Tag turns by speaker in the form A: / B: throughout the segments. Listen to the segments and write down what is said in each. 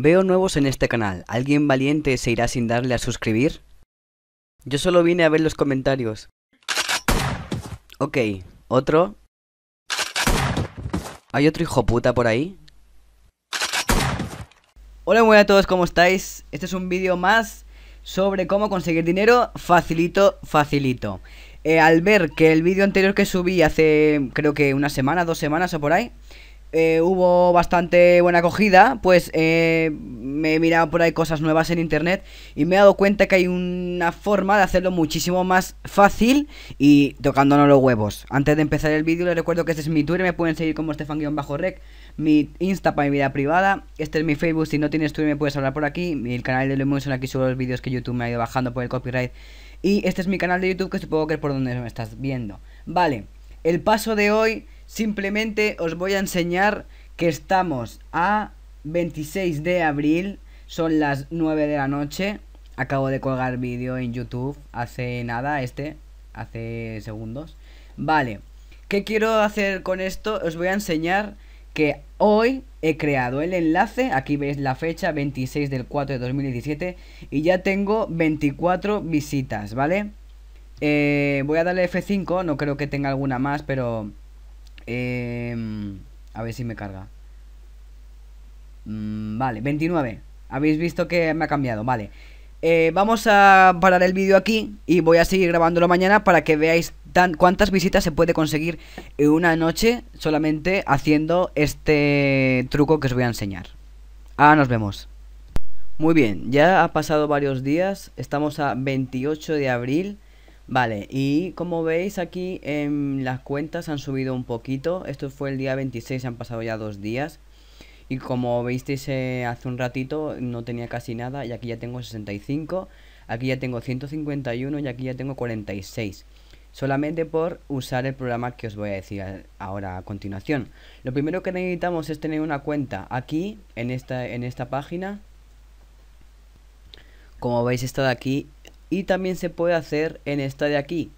A: Veo nuevos en este canal. ¿Alguien valiente se irá sin darle a suscribir? Yo solo vine a ver los comentarios. Ok, otro. ¿Hay otro hijo puta por ahí? Hola, buenas a todos, ¿cómo estáis? Este es un vídeo más sobre cómo conseguir dinero facilito, facilito. Eh, al ver que el vídeo anterior que subí hace creo que una semana, dos semanas o por ahí, eh, hubo bastante buena acogida, pues eh, me he mirado por ahí cosas nuevas en internet y me he dado cuenta que hay una forma de hacerlo muchísimo más fácil y tocándonos los huevos. Antes de empezar el vídeo les recuerdo que este es mi Twitter, me pueden seguir como Stefan-Rec, mi Insta para mi vida privada, este es mi Facebook, si no tienes Twitter me puedes hablar por aquí, Mi canal de son aquí subo los vídeos que YouTube me ha ido bajando por el copyright y este es mi canal de YouTube que supongo que es por donde me estás viendo. Vale, el paso de hoy Simplemente os voy a enseñar que estamos a 26 de abril, son las 9 de la noche. Acabo de colgar vídeo en YouTube hace nada, este, hace segundos. Vale, ¿qué quiero hacer con esto? Os voy a enseñar que hoy he creado el enlace, aquí veis la fecha 26 del 4 de 2017 y ya tengo 24 visitas, ¿vale? Eh, voy a darle F5, no creo que tenga alguna más, pero Em, a ver si me carga. Mm, vale, 29. Habéis visto que me ha cambiado, vale. Eh, vamos a parar el vídeo aquí y voy a seguir grabándolo mañana para que veáis cuántas visitas se puede conseguir en una noche solamente haciendo este truco que os voy a enseñar. Ah, nos vemos. Muy bien, ya ha pasado varios días, estamos a 28 de abril Vale, y como veis aquí en las cuentas han subido un poquito. Esto fue el día 26, han pasado ya dos días. Y como veis eh, hace un ratito no tenía casi nada y aquí ya tengo 65, aquí ya tengo 151 y aquí ya tengo 46 solamente por usar el programa que os voy a decir ahora a continuación. Lo primero que necesitamos es tener una cuenta aquí en esta, en esta página. Como veis está de aquí y también se puede hacer en esta de aquí,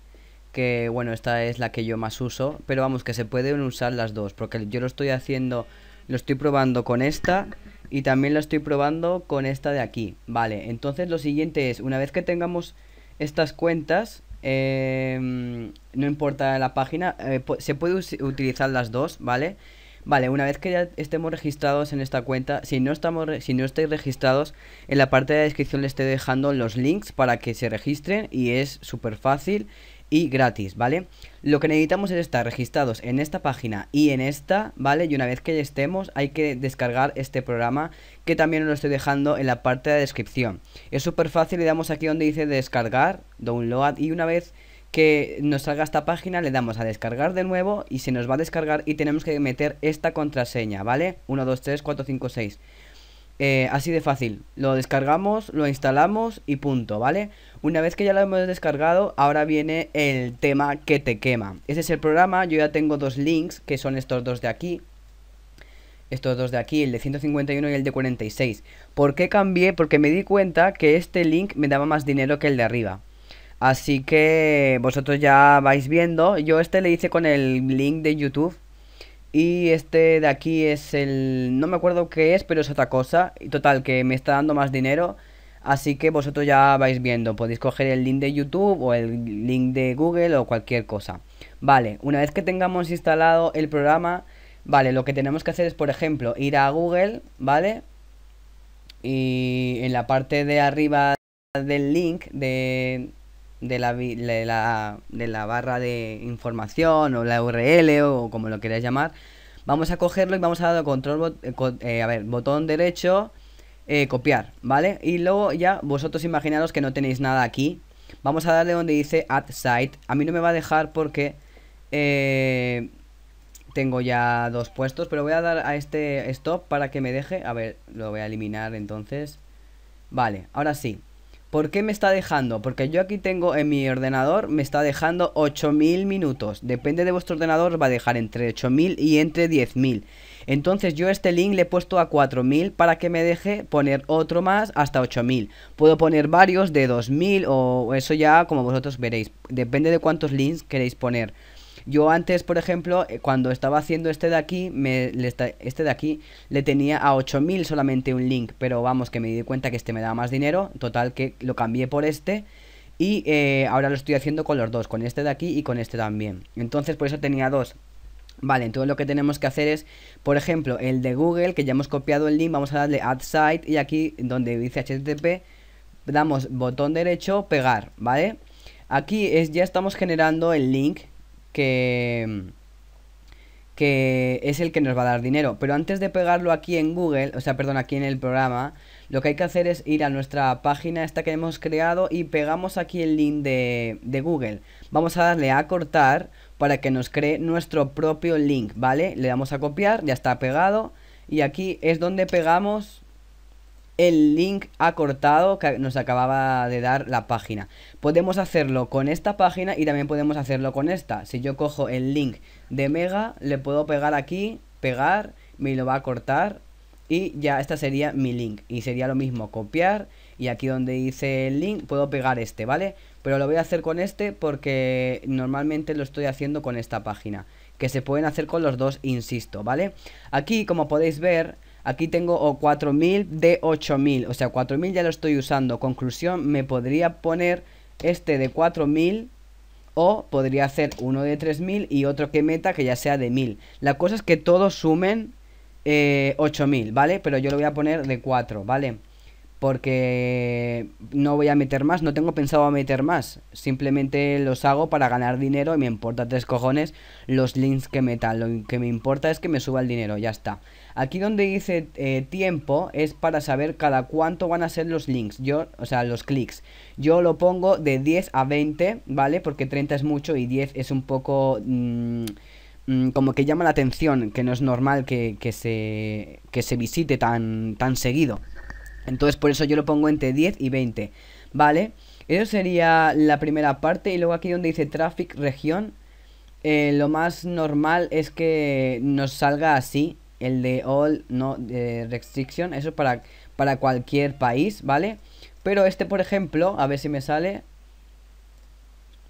A: que bueno, esta es la que yo más uso, pero vamos, que se pueden usar las dos, porque yo lo estoy haciendo, lo estoy probando con esta y también lo estoy probando con esta de aquí, vale, entonces lo siguiente es, una vez que tengamos estas cuentas, em, no importa la página, eh, se puede utilizar las dos, ¿vale? vale Vale, una vez que ya estemos registrados en esta cuenta, si no, estamos si no estáis registrados, en la parte de la descripción les estoy dejando los links para que se registren y es súper fácil y gratis, ¿vale? Lo que necesitamos es estar registrados en esta página y en esta, ¿vale? Y una vez que ya estemos, hay que descargar este programa que también os lo estoy dejando en la parte de la descripción. Es súper fácil, le damos aquí donde dice descargar, download y una vez que nos salga esta página, le damos a descargar de nuevo y se nos va a descargar y tenemos que meter esta contraseña, ¿vale? 1, 2, 3, 4, 5, 6. así de fácil, lo descargamos, lo instalamos y punto, ¿vale? Una vez que ya lo hemos descargado, ahora viene el tema que te quema. Ese es el programa, yo ya tengo dos links, que son estos dos de aquí, estos dos de aquí, el de 151 y el de 46. ¿Por qué cambié? Porque me di cuenta que este link me daba más dinero que el de arriba. Así que vosotros ya vais viendo. Yo este le hice con el link de YouTube. Y este de aquí es el... No me acuerdo qué es, pero es otra cosa. Y total, que me está dando más dinero. Así que vosotros ya vais viendo. Podéis coger el link de YouTube o el link de Google o cualquier cosa. Vale, una vez que tengamos instalado el programa... Vale, lo que tenemos que hacer es, por ejemplo, ir a Google, ¿vale? Y en la parte de arriba del link de, de la, barra de información o la URL o como lo queráis llamar, vamos a cogerlo y vamos a dar control, eh, eh, a ver, botón derecho, eh, copiar, ¿vale? Y luego ya vosotros imaginaros que no tenéis nada aquí. Vamos a darle donde dice Add Site. A mí no me va a dejar porque tengo ya dos puestos, pero voy a dar a este stop para que me deje. A ver, lo voy a eliminar entonces. Vale, ahora sí. ¿Por qué me está dejando? Porque yo aquí tengo en mi ordenador, me está dejando 8000 minutos. Depende de vuestro ordenador, va a dejar entre 8000 y entre 10000. Entonces yo este link le he puesto a 4000 para que me deje poner otro más hasta 8000. Puedo poner varios de 2000 o eso ya como vosotros veréis. Depende de cuántos links queréis poner. Yo antes, por ejemplo, eh, cuando estaba haciendo este de aquí, me, este de aquí le tenía a 8000 solamente un link, pero vamos, que me di cuenta que este me daba más dinero, total que lo cambié por este. Y eh, ahora lo estoy haciendo con los dos, con este de aquí y con este también. Entonces por eso tenía dos. Vale, entonces lo que tenemos que hacer es, por ejemplo, el de Google, que ya hemos copiado el link, vamos a darle Add Site y aquí donde dice HTTP, damos botón derecho, pegar, ¿vale? Aquí es, ya estamos generando el link que, que es el que nos va a dar dinero. Pero antes de pegarlo aquí en Google, o sea, perdón, aquí en el programa, lo que hay que hacer es ir a nuestra página esta que hemos creado y pegamos aquí el link de, de Google. Vamos a darle a cortar para que nos cree nuestro propio link, ¿vale? Le damos a copiar, ya está pegado. Y aquí es donde pegamos el link cortado que nos acababa de dar la página. Podemos hacerlo con esta página y también podemos hacerlo con esta. Si yo cojo el link de Mega, le puedo pegar aquí, pegar, me lo va a cortar y ya esta sería mi link. Y sería lo mismo, copiar y aquí donde dice el link puedo pegar este, ¿vale? Pero lo voy a hacer con este porque normalmente lo estoy haciendo con esta página. Que se pueden hacer con los dos, insisto, ¿vale? Aquí, como podéis ver Aquí tengo o 4000 de 8000, o sea, 4000 ya lo estoy usando. Conclusión, me podría poner este de 4000 o podría hacer uno de 3000 y otro que meta que ya sea de 1000. La cosa es que todos sumen 8000, eh, ¿vale? Pero yo lo voy a poner de 4, ¿vale? porque no voy a meter más, no tengo pensado meter más. Simplemente los hago para ganar dinero y me importa tres cojones los links que meta. Lo que me importa es que me suba el dinero, ya está. Aquí donde dice eh, tiempo es para saber cada cuánto van a ser los links, yo, o sea, los clics. Yo lo pongo de 10 a 20, ¿vale? Porque 30 es mucho y 10 es un poco... Mm, mm, como que llama la atención, que no es normal que, que se, que se visite tan seguido. Entonces por eso yo lo pongo entre 10 y 20, ¿vale? Eso sería la primera parte y luego aquí donde dice traffic región, eh, lo más normal es que nos salga así, el de all no de restriction, eso para, para cualquier país, ¿vale? Pero este por ejemplo, a ver si me sale...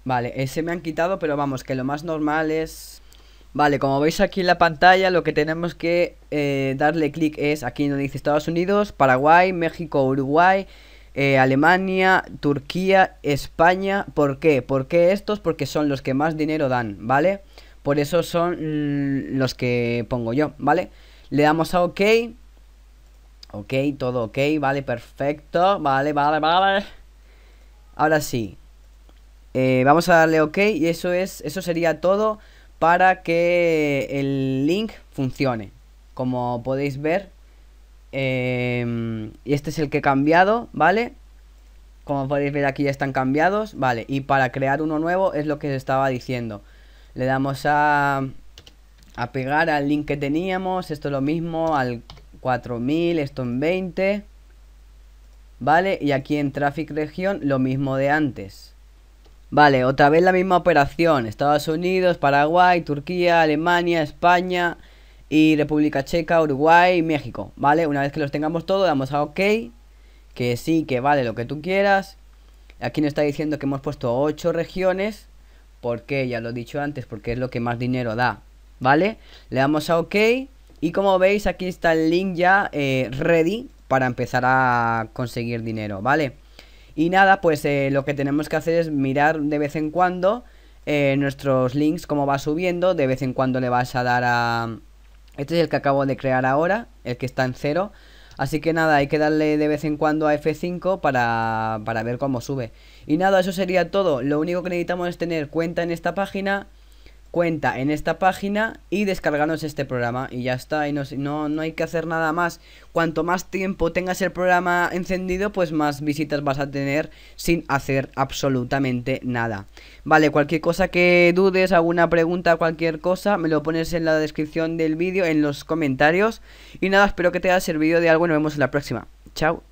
A: Vale, ese me han quitado, pero vamos, que lo más normal es Vale, como veis aquí en la pantalla, lo que tenemos que eh, darle clic es aquí donde dice Estados Unidos, Paraguay, México, Uruguay, eh, Alemania, Turquía, España. ¿Por qué? ¿Por qué estos? Porque son los que más dinero dan, ¿vale? Por eso son los que pongo yo, ¿vale? Le damos a OK. Ok, todo ok, vale, perfecto. Vale, vale, vale. Ahora sí. Eh, vamos a darle OK y eso es, eso sería todo para que el link funcione. Como podéis ver, em, y este es el que he cambiado, ¿vale? Como podéis ver aquí ya están cambiados, ¿vale? Y para crear uno nuevo es lo que os estaba diciendo. Le damos a, a pegar al link que teníamos, esto es lo mismo, al 4000, esto en 20, ¿vale? Y aquí en Traffic región lo mismo de antes. Vale, otra vez la misma operación. Estados Unidos, Paraguay, Turquía, Alemania, España y República Checa, Uruguay y México. Vale, una vez que los tengamos todos, damos a OK. Que sí, que vale lo que tú quieras. Aquí nos está diciendo que hemos puesto 8 regiones. Porque ya lo he dicho antes, porque es lo que más dinero da. ¿Vale? Le damos a OK. Y como veis, aquí está el link ya eh, ready para empezar a conseguir dinero. ¿Vale? Y nada, pues eh, lo que tenemos que hacer es mirar de vez en cuando eh, nuestros links, cómo va subiendo. De vez en cuando le vas a dar a... Este es el que acabo de crear ahora, el que está en cero. Así que nada, hay que darle de vez en cuando a F5 para, para ver cómo sube. Y nada, eso sería todo. Lo único que necesitamos es tener cuenta en esta página cuenta en esta página y descargarnos este programa y ya está, y no, no, no, hay que hacer nada más. Cuanto más tiempo tengas el programa encendido, pues más visitas vas a tener sin hacer absolutamente nada. Vale, cualquier cosa que dudes, alguna pregunta, cualquier cosa, me lo pones en la descripción del vídeo, en los comentarios. Y nada, espero que te haya servido de algo nos vemos en la próxima. Chao.